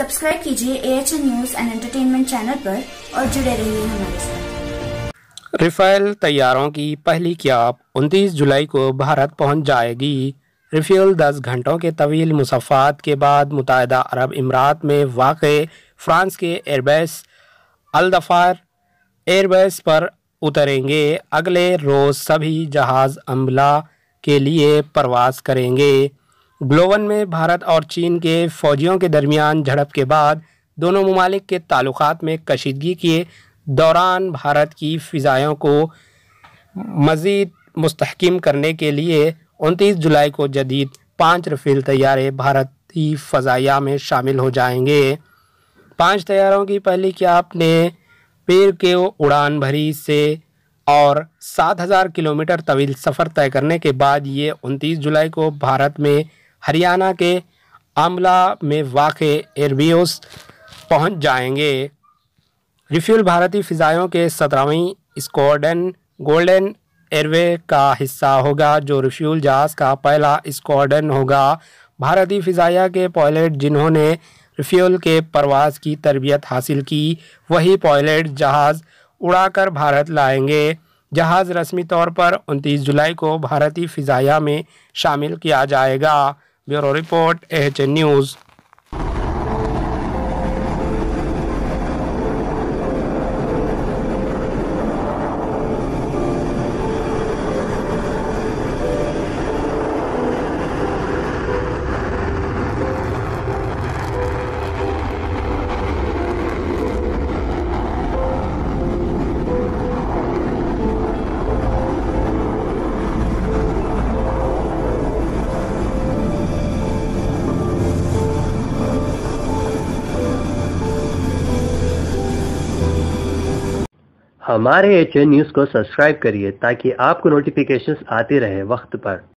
Subscribe कीजिए H news and entertainment channel पर और जुड़े रहिए हमारे साथ रिफेल तैयारों की पहली क्या 29 जुलाई को भारत पहुंच जाएगी रिफ्यूल 10 घंटों के तवील मुसाफात के बाद मुतहद अरब इमारात में वाक़ फ्रांस के एयरबेस अलदफ़ार एयरबेस पर उतरेंगे अगले रोज़ सभी जहाज़ अमला के लिए प्रवास करेंगे ग्लोवन में भारत और चीन के फौजियों के दरमियान झड़प के बाद दोनों ममालिक के ताल्लुक में कशीदगी के दौरान भारत की फ़िज़ाओं को मज़ीद मस्तकम करने के लिए उनतीस जुलाई को जदीद पाँच रफेल तैयारे भारतीय फ़जाया में शामिल हो जाएंगे पाँच तैयारों की पहली क्या आपने पेड़ के उड़ान भरी से और 7000 किलोमीटर तवील सफ़र तय करने के बाद ये 29 जुलाई को भारत में हरियाणा के आमला में वाक़ एयरबियोस पहुंच जाएंगे रिफ्यूल भारतीय फ़िज़ाइयों के सत्रहवीं स्कॉडन गोल्डन एयरवे का हिस्सा होगा जो रिफ्यूल जहाज़ का पहला स्कॉडन होगा भारतीय फ़िज़ाया के पायलट जिन्होंने रिफ्यूल के परवाज़ की तरबियत हासिल की वही पायलट जहाज़ उड़ाकर भारत लाएंगे जहाज़ रस्मी तौर पर 29 जुलाई को भारतीय फ़िज़ाइया में शामिल किया जाएगा Bureau Report, AHN News. हमारे एच न्यूज़ को सब्सक्राइब करिए ताकि आपको नोटिफिकेशंस आते रहे वक्त पर